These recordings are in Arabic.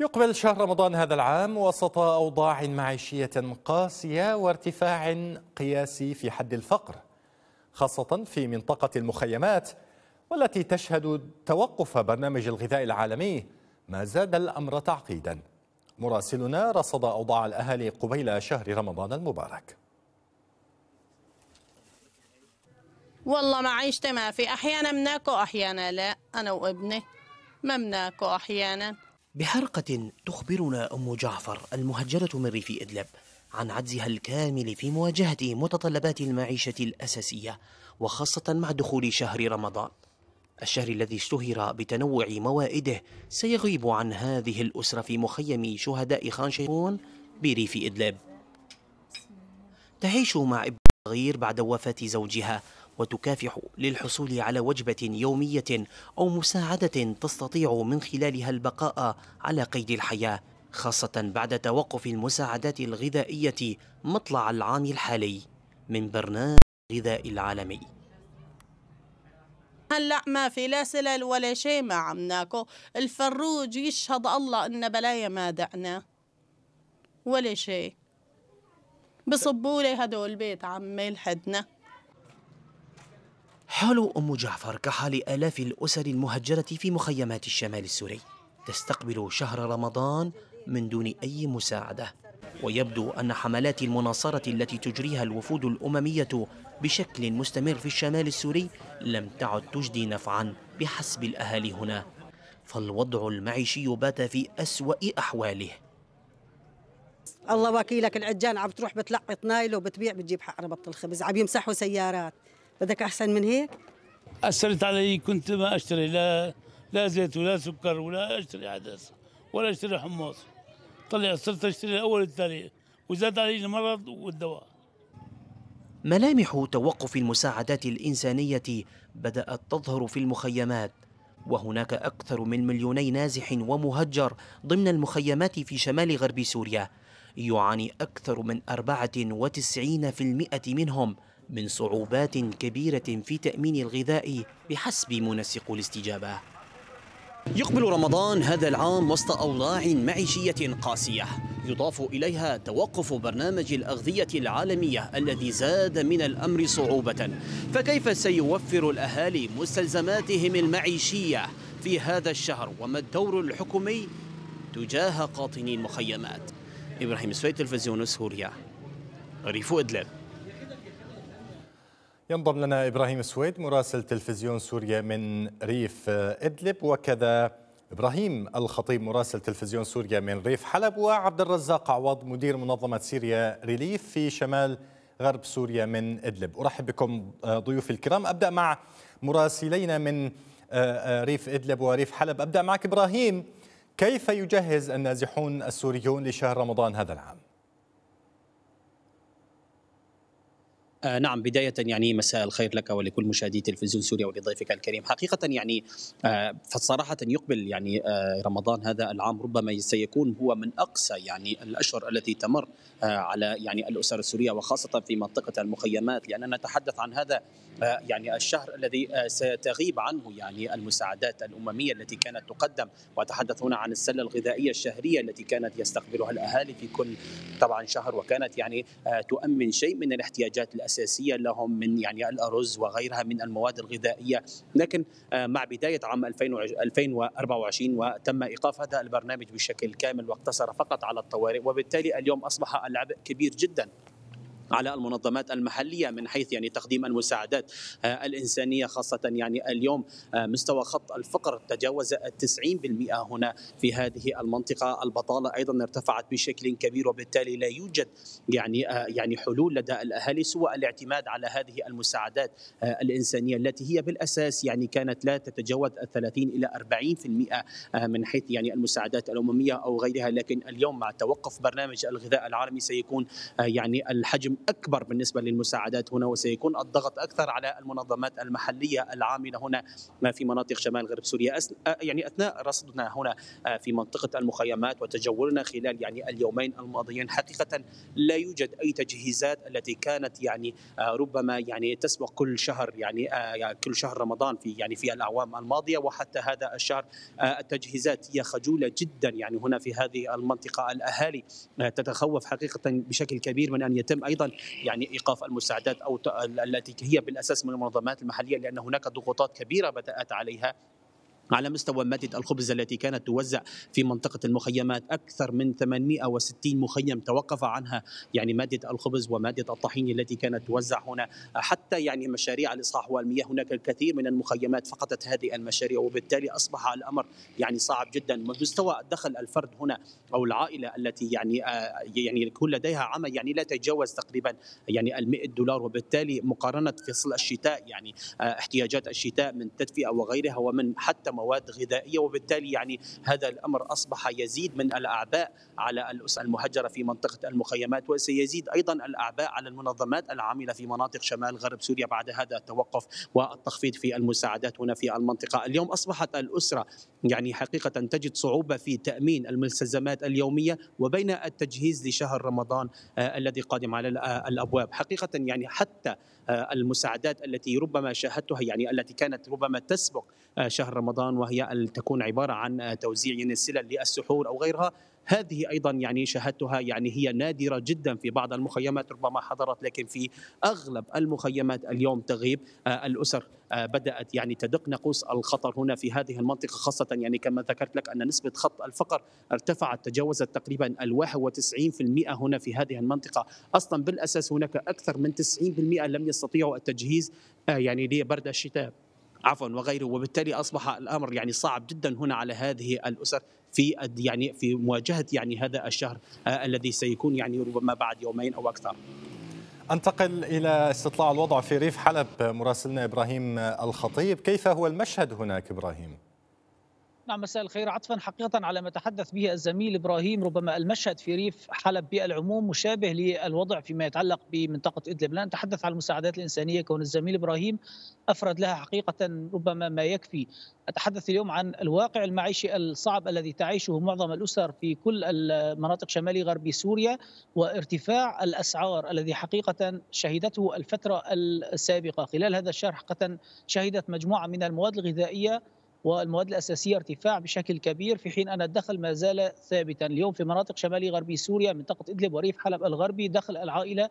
يقبل شهر رمضان هذا العام وسط أوضاع معيشية قاسية وارتفاع قياسي في حد الفقر خاصة في منطقة المخيمات والتي تشهد توقف برنامج الغذاء العالمي ما زاد الأمر تعقيدا مراسلنا رصد أوضاع الأهالي قبيل شهر رمضان المبارك والله معيشتي ما في أحيانا مناكو أحيانا لا أنا وابني ما مناكو أحيانا بحرقة تخبرنا أم جعفر المهجرة من ريف إدلب عن عجزها الكامل في مواجهة متطلبات المعيشة الأساسية وخاصة مع دخول شهر رمضان الشهر الذي اشتهر بتنوع موائده سيغيب عن هذه الأسرة في مخيم شهداء خان شيخون بريف إدلب تعيش مع ابن صغير بعد وفاة زوجها وتكافح للحصول على وجبة يومية أو مساعدة تستطيع من خلالها البقاء على قيد الحياة خاصة بعد توقف المساعدات الغذائية مطلع العام الحالي من برنامج الغذاء العالمي هلا ما في لا سلال ولا شيء ما عم ناكل الفروج يشهد الله ان بلايا ما دعنا ولا شيء بصبوا لي هدول بيت عمي لحدنا حال أم جعفر كحال آلاف الأسر المهجرة في مخيمات الشمال السوري تستقبل شهر رمضان من دون أي مساعدة ويبدو أن حملات المناصرة التي تجريها الوفود الأممية بشكل مستمر في الشمال السوري لم تعد تجدي نفعا بحسب الأهالي هنا فالوضع المعيشي بات في أسوأ أحواله الله وكيلك العجان عم تروح بتلقط نايل وبتبيع بتجيب حق ربط الخبز عم يمسحوا سيارات بدك احسن من هيك اثرت علي كنت ما اشتري لا لا زيت ولا سكر ولا اشتري عدس ولا اشتري حمص طلع صرت اشتري الاول والثاني وزاد علي المرض والدواء ملامح توقف المساعدات الإنسانية بدأت تظهر في المخيمات وهناك أكثر من مليوني نازح ومهجر ضمن المخيمات في شمال غرب سوريا يعاني أكثر من 94% منهم من صعوبات كبيرة في تأمين الغذاء بحسب منسق الاستجابة يقبل رمضان هذا العام وسط أوضاع معيشية قاسية يضاف إليها توقف برنامج الأغذية العالمية الذي زاد من الأمر صعوبة فكيف سيوفر الأهالي مستلزماتهم المعيشية في هذا الشهر وما الدور الحكومي تجاه قاطني المخيمات إبراهيم سويت تلفزيون سوريا غريف إدلب ينضم لنا إبراهيم سويد مراسل تلفزيون سوريا من ريف آه، إدلب وكذا إبراهيم الخطيب مراسل تلفزيون سوريا من ريف حلب وعبد الرزاق عوض مدير منظمة سوريا ريليف في شمال غرب سوريا من إدلب أرحب بكم آه، ضيوفي الكرام أبدأ مع مراسلينا من آه، ريف إدلب وريف حلب أبدأ معك إبراهيم كيف يجهز النازحون السوريون لشهر رمضان هذا العام؟ آه نعم بداية يعني مساء الخير لك ولكل مشاهدي تلفزيون سوريا ولضيفك الكريم حقيقة يعني آه فصراحة يقبل يعني آه رمضان هذا العام ربما سيكون هو من أقسى يعني الأشهر التي تمر آه، على يعني الأسر السورية وخاصة في منطقة المخيمات لأننا نتحدث عن هذا آه، يعني الشهر الذي آه، ستغيب عنه يعني المساعدات الأممية التي كانت تقدم وأتحدث هنا عن السلة الغذائية الشهرية التي كانت يستقبلها الأهالي في كل طبعا شهر وكانت يعني تؤمن شيء من الاحتياجات الاساسيه لهم من يعني الأرز وغيرها من المواد الغذائية لكن آه، مع بداية عام 2024 وتم إيقاف هذا البرنامج بشكل كامل واقتصر فقط على الطوارئ وبالتالي اليوم أصبح العبء كبير جدا على المنظمات المحليه من حيث يعني تقديم المساعدات آه، الانسانيه خاصه يعني اليوم آه، مستوى خط الفقر تجاوز 90% هنا في هذه المنطقه البطاله ايضا ارتفعت بشكل كبير وبالتالي لا يوجد يعني آه، يعني حلول لدى الاهالي سوى الاعتماد على هذه المساعدات الانسانيه التي هي بالاساس يعني كانت لا تتجاوز 30 الى 40% من حيث يعني المساعدات الامميه او غيرها لكن اليوم مع توقف برنامج الغذاء العالمي سيكون يعني الحجم أكبر بالنسبة للمساعدات هنا وسيكون الضغط أكثر على المنظمات المحلية العاملة هنا في مناطق شمال غرب سوريا آه، يعني أثناء رصدنا هنا آه، في منطقة المخيمات وتجولنا خلال يعني اليومين الماضيين حقيقة لا يوجد أي تجهيزات التي كانت يعني آه، ربما يعني تسبق كل شهر يعني كل شهر رمضان في يعني في الأعوام الماضية وحتى هذا الشهر التجهيزات هي خجولة جدا يعني هنا في هذه المنطقة الأهالي تتخوف حقيقة بشكل كبير من أن يتم أيضا ايضا يعني ايقاف المساعدات او التي هي بالاساس من المنظمات المحليه لان هناك ضغوطات كبيره بدات عليها على مستوى مادة الخبز التي كانت توزع في منطقة المخيمات أكثر من 860 مخيم توقف عنها يعني مادة الخبز ومادة الطحين التي كانت توزع هنا حتى يعني مشاريع الإصلاح والمياه هناك الكثير من المخيمات فقدت هذه المشاريع وبالتالي أصبح الأمر يعني صعب جدا مستوى دخل الفرد هنا أو العائلة التي يعني آه، يعني يكون لديها عمل يعني لا تتجاوز تقريبا يعني ال دولار وبالتالي مقارنة فصل الشتاء يعني آه، احتياجات الشتاء من تدفئة وغيرها ومن حتى مواد غذائيه وبالتالي يعني هذا الامر اصبح يزيد من الاعباء على الاسر المهجره في منطقه المخيمات وسيزيد ايضا الاعباء على المنظمات العامله في مناطق شمال غرب سوريا بعد هذا التوقف والتخفيض في المساعدات هنا في المنطقه، اليوم اصبحت الاسره يعني حقيقه تجد صعوبه في تامين الملتزمات اليوميه وبين التجهيز لشهر رمضان آه، الذي قادم على آه، الابواب، حقيقه يعني حتى آه، المساعدات التي ربما شاهدتها يعني التي كانت ربما تسبق آه، شهر رمضان وهي تكون عباره عن توزيع يعني السلل للسحور او غيرها هذه أيضا يعني شاهدتها يعني هي نادرة جدا في بعض المخيمات ربما حضرت لكن في أغلب المخيمات اليوم تغيب آه، الأسر آه، بدأت يعني تدق ناقوس الخطر هنا في هذه المنطقة خاصة يعني كما ذكرت لك أن نسبة خط الفقر ارتفعت تجاوزت تقريبا ال 91% هنا في هذه المنطقة أصلا بالأساس هناك أكثر من 90% لم يستطيعوا التجهيز آه، يعني لبرد الشتاء عفوا وغيره وبالتالي اصبح الامر يعني صعب جدا هنا على هذه الاسر في يعني في مواجهه يعني هذا الشهر آه، الذي سيكون يعني ربما بعد يومين او اكثر. انتقل الى استطلاع الوضع في ريف حلب مراسلنا ابراهيم الخطيب، كيف هو المشهد هناك ابراهيم؟ نعم مساء الخير عطفا حقيقة على ما تحدث به الزميل إبراهيم ربما المشهد في ريف حلب بالعموم مشابه للوضع فيما يتعلق بمنطقة إدلب لا نتحدث عن المساعدات الإنسانية كون الزميل إبراهيم أفرد لها حقيقة ربما ما يكفي أتحدث اليوم عن الواقع المعيشي الصعب الذي تعيشه معظم الأسر في كل المناطق شمالي غربي سوريا وارتفاع الأسعار الذي حقيقة شهدته الفترة السابقة خلال هذا الشهر حقيقة شهدت مجموعة من المواد الغذائية والمواد الاساسيه ارتفاع بشكل كبير في حين ان الدخل ما زال ثابتا اليوم في مناطق شمالي غربي سوريا منطقه ادلب وريف حلب الغربي دخل العائله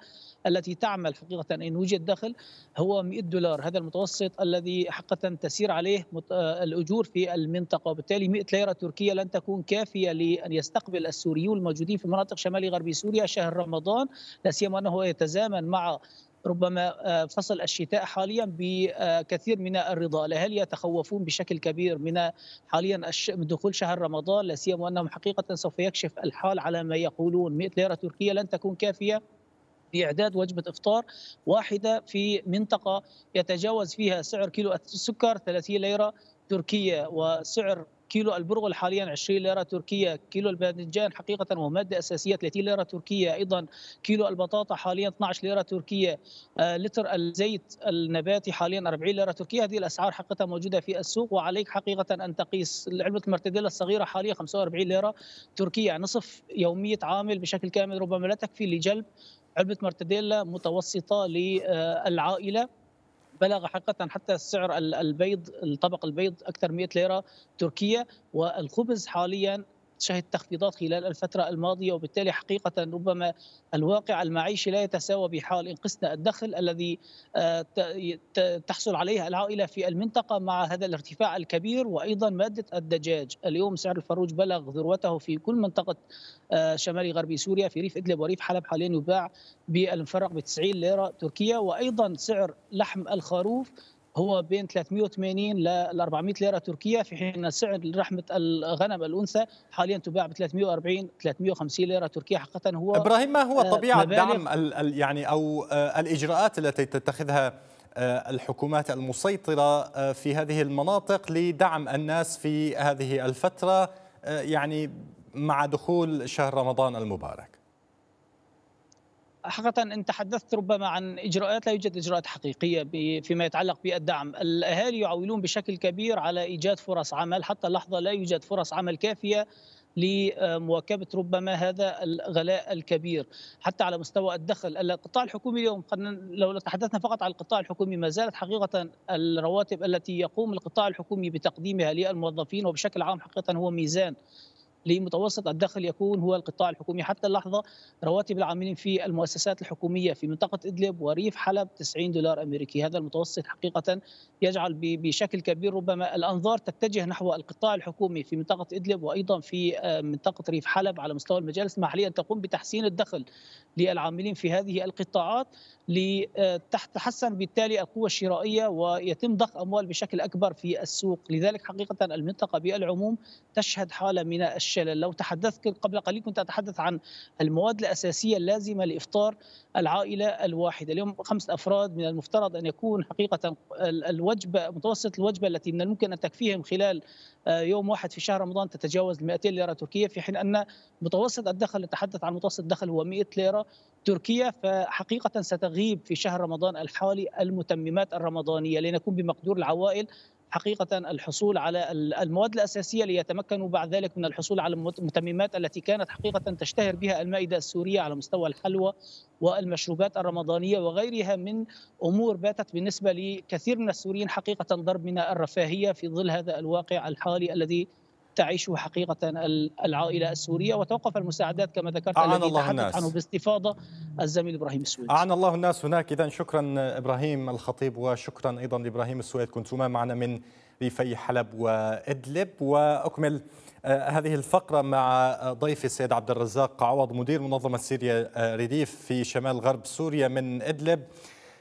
التي تعمل حقيقه ان وجد دخل هو 100 دولار هذا المتوسط الذي حقيقه تسير عليه آه، الاجور في المنطقه وبالتالي 100 ليره تركيه لن تكون كافيه لان يستقبل السوريون الموجودين في مناطق شمالي غربي سوريا شهر رمضان لا سيما انه يتزامن مع ربما آه، فصل الشتاء حاليا بكثير من الرضا الاهل يتخوفون بشكل كبير من حاليا دخول شهر رمضان لا سيما انهم حقيقه سوف يكشف الحال على ما يقولون 100 ليره تركيه لن تكون كافيه لإعداد وجبة إفطار واحدة في منطقة يتجاوز فيها سعر كيلو السكر 30 ليرة تركية وسعر كيلو البرغل حاليا 20 ليره تركيه كيلو الباذنجان حقيقه هو ماده اساسيه 30 ليره تركيه ايضا كيلو البطاطا حاليا 12 ليره تركيه آه، لتر الزيت النباتي حاليا 40 ليره تركيه هذه الاسعار حقيقه موجوده في السوق وعليك حقيقه ان تقيس علبه المرتديلا الصغيره حاليا 45 ليره تركيه نصف يوميه عامل بشكل كامل ربما لا تكفي لجلب علبه مرتديلا متوسطه للعائله بلغ حقيقه حتى سعر البيض الطبق البيض اكثر 100 ليره تركيه والخبز حاليا شهد تخفيضات خلال الفترة الماضية وبالتالي حقيقة ربما الواقع المعيشي لا يتساوى بحال إن قسنا الدخل الذي آه، تحصل عليه العائلة في المنطقة مع هذا الارتفاع الكبير وأيضا مادة الدجاج اليوم سعر الفروج بلغ ذروته في كل منطقة آه، شمالي غربي سوريا في ريف إدلب وريف حلب حاليا يباع بالمفرق ب 90 ليرة تركية وأيضا سعر لحم الخروف هو بين 380 ل 400 ليره تركيه في حين سعر لحمه الغنم الانثى حاليا تباع ب 340 350 ليره تركيه حقيقه هو ابراهيم ما هو آه، طبيعه دعم يعني او آه، الاجراءات التي تتخذها آه، الحكومات المسيطره في هذه المناطق لدعم الناس في هذه الفتره يعني مع دخول شهر رمضان المبارك حقيقة أنت تحدثت ربما عن إجراءات لا يوجد إجراءات حقيقية فيما يتعلق بالدعم الأهالي يعولون بشكل كبير على إيجاد فرص عمل حتى اللحظة لا يوجد فرص عمل كافية لمواكبة ربما هذا الغلاء الكبير حتى على مستوى الدخل القطاع الحكومي اليوم لو تحدثنا فقط عن القطاع الحكومي ما زالت حقيقة الرواتب التي يقوم القطاع الحكومي بتقديمها للموظفين وبشكل عام حقيقة هو ميزان لمتوسط الدخل يكون هو القطاع الحكومي حتى اللحظة رواتب العاملين في المؤسسات الحكومية في منطقة إدلب وريف حلب 90 دولار أمريكي هذا المتوسط حقيقة يجعل بشكل كبير ربما الأنظار تتجه نحو القطاع الحكومي في منطقة إدلب وأيضا في آه، منطقة ريف حلب على مستوى المجالس المحلية أن تقوم بتحسين الدخل للعاملين في هذه القطاعات لتتحسن آه، بالتالي القوة الشرائية ويتم ضخ أموال بشكل أكبر في السوق لذلك حقيقة المنطقة بالعموم تشهد حالة من الش الشلل لو تحدثت قبل قليل كنت أتحدث عن المواد الأساسية اللازمة لإفطار العائلة الواحدة اليوم خمس أفراد من المفترض أن يكون حقيقة الوجبة متوسط الوجبة التي من الممكن أن تكفيهم خلال آه، يوم واحد في شهر رمضان تتجاوز 200 ليرة تركية في حين أن متوسط الدخل نتحدث عن متوسط الدخل هو 100 ليرة تركيا فحقيقة ستغيب في شهر رمضان الحالي المتممات الرمضانية لنكون بمقدور العوائل حقيقة الحصول على المواد الأساسية ليتمكنوا بعد ذلك من الحصول على المتممات التي كانت حقيقة تشتهر بها المائدة السورية على مستوى الحلوى والمشروبات الرمضانية وغيرها من أمور باتت بالنسبة لكثير من السوريين حقيقة ضرب من الرفاهية في ظل هذا الواقع الحالي الذي تعيشه حقيقة العائلة السورية وتوقف المساعدات كما ذكرت أعان الله الناس. عنه باستفاضة الزميل إبراهيم السويد أعان الله الناس هناك إذا شكرا إبراهيم الخطيب وشكرا أيضا لإبراهيم السويد كنتما معنا من ريفي حلب وإدلب وأكمل آه، هذه الفقرة مع ضيفي السيد عبد الرزاق عوض مدير منظمة سوريا آه، ريديف في شمال غرب سوريا من إدلب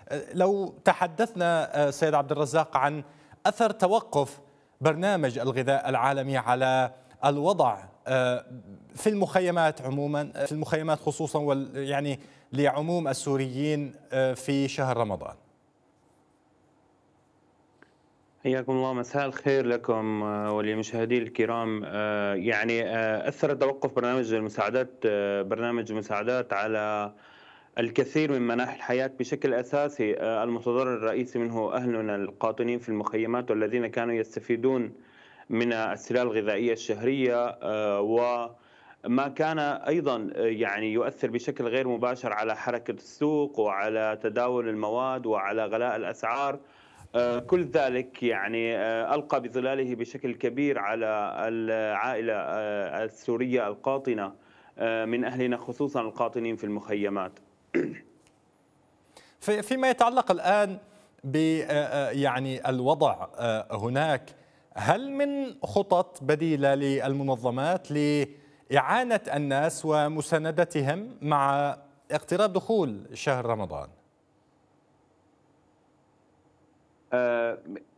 آه، لو تحدثنا سيد عبد الرزاق عن أثر توقف برنامج الغذاء العالمي على الوضع آه، في المخيمات عموما آه، في المخيمات خصوصا يعني لعموم السوريين آه، في شهر رمضان حياكم الله مساء الخير لكم وللمشاهدين الكرام يعني اثر توقف برنامج المساعدات برنامج المساعدات على الكثير من مناحي الحياة بشكل أساسي آه، المتضرر الرئيسي منه أهلنا القاطنين في المخيمات والذين كانوا يستفيدون من السلال الغذائية الشهرية آه، وما كان أيضا آه، يعني يؤثر بشكل غير مباشر على حركة السوق وعلى تداول المواد وعلى غلاء الأسعار كل ذلك يعني ألقى بظلاله بشكل كبير على العائلة السورية القاطنة من أهلنا خصوصا القاطنين في المخيمات فيما يتعلق الآن ب آه، آه، يعني الوضع آه، هناك هل من خطط بديلة للمنظمات لإعانة الناس ومساندتهم مع اقتراب دخول شهر رمضان؟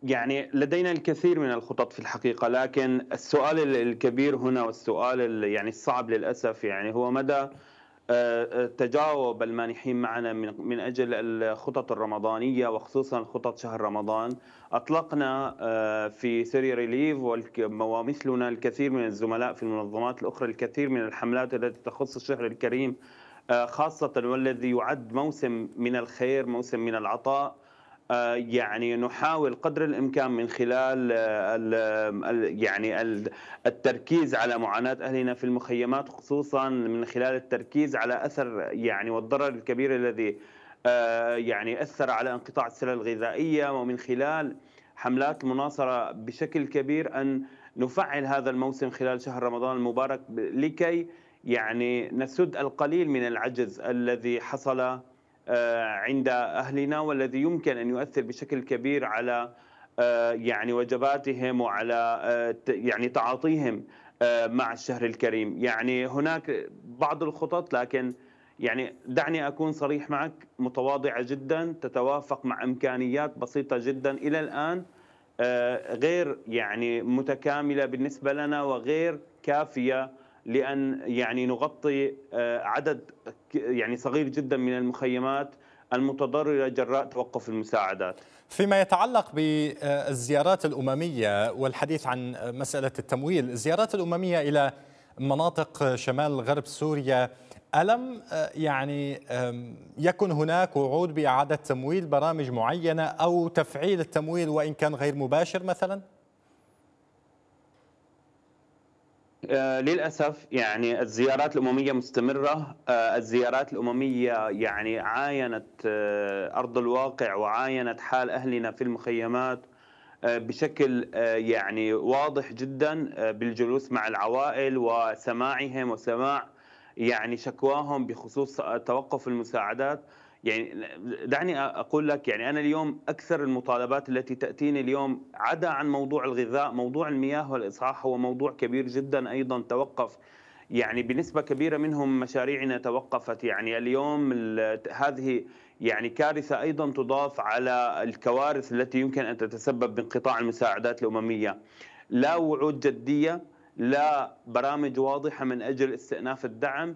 يعني لدينا الكثير من الخطط في الحقيقه لكن السؤال الكبير هنا والسؤال يعني الصعب للاسف يعني هو مدى تجاوب المانحين معنا من اجل الخطط الرمضانيه وخصوصا خطط شهر رمضان اطلقنا آه، في سوريا ريليف ومثلنا الكثير من الزملاء في المنظمات الاخرى الكثير من الحملات التي تخص الشهر الكريم آه، خاصه والذي يعد موسم من الخير موسم من العطاء آه، يعني نحاول قدر الامكان من خلال آه، آه، يعني التركيز على معاناه اهلنا في المخيمات خصوصا من خلال التركيز على اثر يعني والضرر الكبير الذي يعني اثر على انقطاع السلة الغذائيه ومن خلال حملات المناصره بشكل كبير ان نفعل هذا الموسم خلال شهر رمضان المبارك لكي يعني نسد القليل من العجز الذي حصل آه، عند اهلنا والذي يمكن ان يؤثر بشكل كبير على آه، يعني وجباتهم وعلى آه، يعني تعاطيهم مع الشهر الكريم يعني هناك بعض الخطط لكن يعني دعني اكون صريح معك متواضعه جدا تتوافق مع امكانيات بسيطه جدا الى الان غير يعني متكامله بالنسبه لنا وغير كافيه لان يعني نغطي آه، عدد يعني صغير جدا من المخيمات المتضرره جراء توقف المساعدات. فيما يتعلق بالزيارات الامميه والحديث عن مساله التمويل، الزيارات الامميه الى مناطق شمال غرب سوريا ألم آه، يعني يكن هناك وعود بإعادة تمويل برامج معينة أو تفعيل التمويل وإن كان غير مباشر مثلاً؟ آه، للاسف يعني الزيارات الامميه مستمره آه، الزيارات الامميه يعني عاينت آه، ارض الواقع وعاينت حال اهلنا في المخيمات بشكل يعني واضح جدا بالجلوس مع العوائل وسماعهم وسماع يعني شكواهم بخصوص توقف المساعدات يعني دعني اقول لك يعني انا اليوم اكثر المطالبات التي تاتيني اليوم عدا عن موضوع الغذاء موضوع المياه والاصحاح هو موضوع كبير جدا ايضا توقف يعني بنسبه كبيره منهم مشاريعنا توقفت يعني اليوم هذه يعني كارثه ايضا تضاف على الكوارث التي يمكن ان تتسبب بانقطاع المساعدات الامميه لا وعود جديه لا برامج واضحه من اجل استئناف الدعم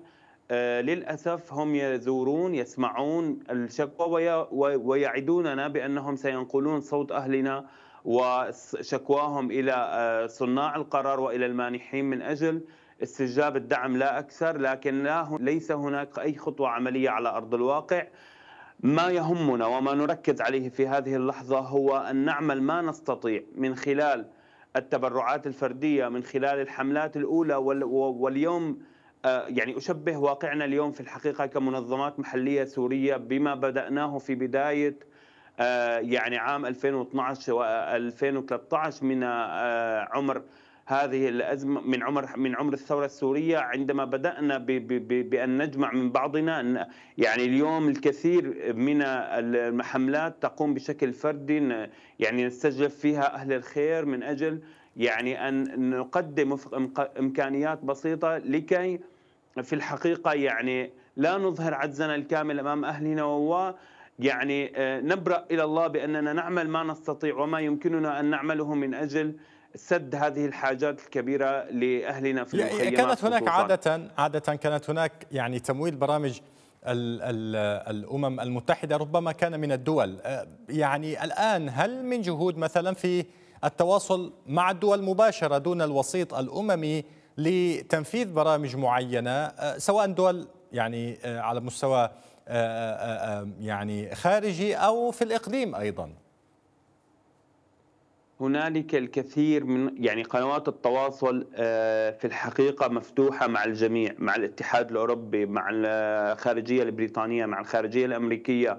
آه، للأسف هم يزورون يسمعون الشكوى ويعدوننا بأنهم سينقلون صوت أهلنا وشكواهم إلى آه، صناع القرار وإلى المانحين من أجل استجاب الدعم لا أكثر لكن لا ليس هناك أي خطوة عملية على أرض الواقع ما يهمنا وما نركز عليه في هذه اللحظة هو أن نعمل ما نستطيع من خلال التبرعات الفردية من خلال الحملات الأولى واليوم آه، يعني أشبه واقعنا اليوم في الحقيقة كمنظمات محلية سورية بما بدأناه في بداية آه، يعني عام 2012 و 2013 من آه، عمر هذه الأزمة من عمر من عمر الثورة السورية عندما بدأنا بأن نجمع من بعضنا أن يعني اليوم الكثير من الحملات تقوم بشكل فردي يعني نستجلب فيها أهل الخير من أجل يعني أن نقدم إمكانيات بسيطة لكي في الحقيقة يعني لا نظهر عجزنا الكامل أمام أهلنا وهو يعني آه، نبرأ إلى الله بأننا نعمل ما نستطيع وما يمكننا أن نعمله من أجل سد هذه الحاجات الكبيرة لأهلنا في المخيمات كانت هناك عادة عادة كانت هناك يعني تمويل برامج الأمم المتحدة ربما كان من الدول آه، يعني الآن هل من جهود مثلا في التواصل مع الدول مباشرة دون الوسيط الأممي لتنفيذ برامج معينه آه، سواء دول يعني آه، على مستوى آه، يعني خارجي او في الاقليم ايضا هنالك الكثير من يعني قنوات التواصل في الحقيقه مفتوحه مع الجميع مع الاتحاد الاوروبي مع الخارجيه البريطانيه مع الخارجيه الامريكيه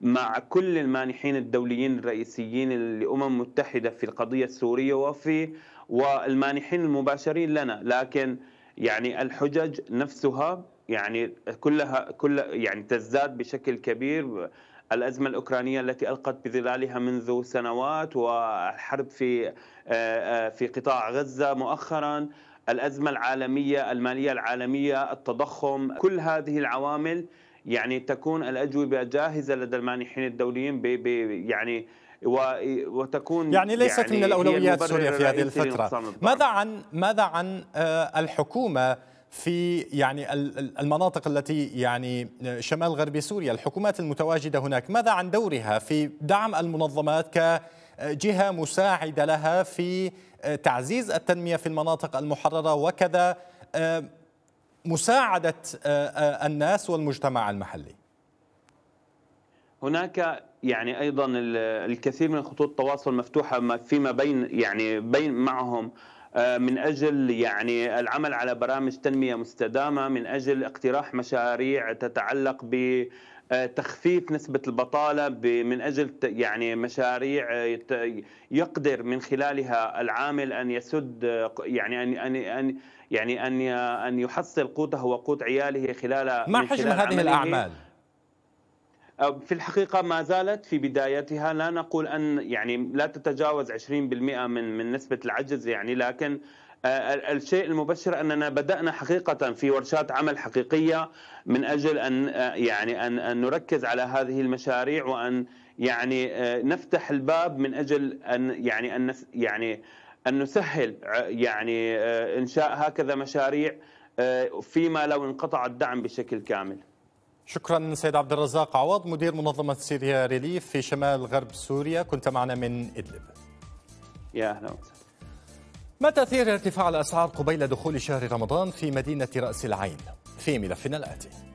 مع كل المانحين الدوليين الرئيسيين للامم المتحده في القضيه السوريه وفي والمانحين المباشرين لنا لكن يعني الحجج نفسها يعني كلها كل يعني تزداد بشكل كبير الأزمة الأوكرانية التي ألقت بظلالها منذ سنوات والحرب في آه، آه، في قطاع غزة مؤخرا الأزمة العالمية المالية العالمية التضخم كل هذه العوامل يعني تكون الأجوبة جاهزة لدى المانحين الدوليين ب يعني وتكون يعني ليست يعني من الاولويات سوريا في هذه الفتره ماذا عن ماذا عن آه، الحكومه في يعني المناطق التي يعني آه، شمال غرب سوريا الحكومات المتواجدة هناك ماذا عن دورها في دعم المنظمات كجهة مساعدة لها في آه، تعزيز التنمية في المناطق المحررة وكذا مساعدة الناس والمجتمع المحلي هناك يعني ايضا الكثير من خطوط التواصل مفتوحه فيما بين يعني بين معهم آه، من اجل يعني العمل على برامج تنميه مستدامه من اجل اقتراح مشاريع تتعلق ب آه، تخفيف نسبة البطالة من أجل يعني مشاريع آه، يقدر من خلالها العامل أن يسد يعني أن أن أن يعني أن أن يحصل قوته وقوت عياله خلال ما حجم هذه الأعمال؟ في الحقيقه ما زالت في بدايتها لا نقول ان يعني لا تتجاوز 20% من من نسبه العجز يعني لكن آه، الشيء المبشر اننا بدانا حقيقه في ورشات عمل حقيقيه من اجل ان آه، يعني ان ان نركز على هذه المشاريع وان يعني آه، نفتح الباب من اجل ان يعني ان يعني ان نسهل يعني انشاء هكذا مشاريع فيما لو انقطع الدعم بشكل كامل. شكرا سيد عبد الرزاق عوض مدير منظمة سيريا ريليف في شمال غرب سوريا كنت معنا من إدلب يا أهلا وسهلا ما تأثير ارتفاع الأسعار قبيل دخول شهر رمضان في مدينة رأس العين في ملفنا الآتي